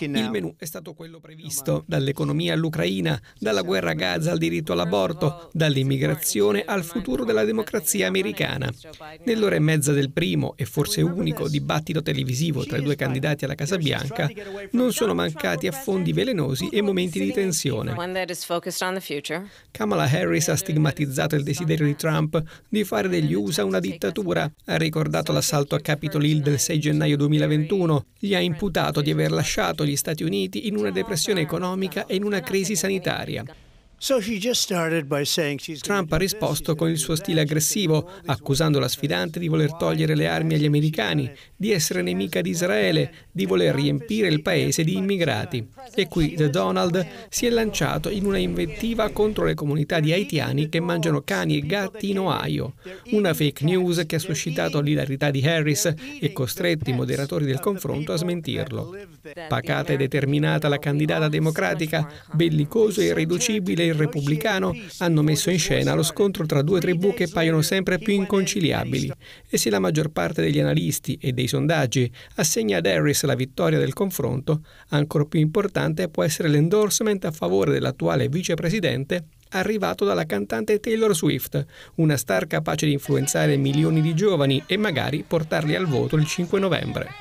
Il menù è stato quello previsto, dall'economia all'Ucraina, dalla guerra a Gaza al diritto all'aborto, dall'immigrazione al futuro della democrazia americana. Nell'ora e mezza del primo e forse unico dibattito televisivo tra i due candidati alla Casa Bianca non sono mancati affondi velenosi e momenti di tensione. Kamala Harris ha stigmatizzato il desiderio di Trump di fare degli USA una dittatura, ha ricordato l'assalto a Capitol Hill del 6 gennaio 2021, gli ha imputato di aver lasciato gli Stati Uniti in una depressione economica e in una crisi sanitaria. Trump ha risposto con il suo stile aggressivo, accusando la sfidante di voler togliere le armi agli americani, di essere nemica di Israele, di voler riempire il paese di immigrati. E qui The Donald si è lanciato in una invettiva contro le comunità di haitiani che mangiano cani e gatti in Ohio. Una fake news che ha suscitato l'ilarità di Harris e costretto i moderatori del confronto a smentirlo. Pacata e determinata la candidata democratica, bellicoso e irriducibile il repubblicano hanno messo in scena lo scontro tra due tribù che paiono sempre più inconciliabili e se la maggior parte degli analisti e dei sondaggi assegna ad Harris la vittoria del confronto, ancora più importante può essere l'endorsement a favore dell'attuale vicepresidente arrivato dalla cantante Taylor Swift, una star capace di influenzare milioni di giovani e magari portarli al voto il 5 novembre.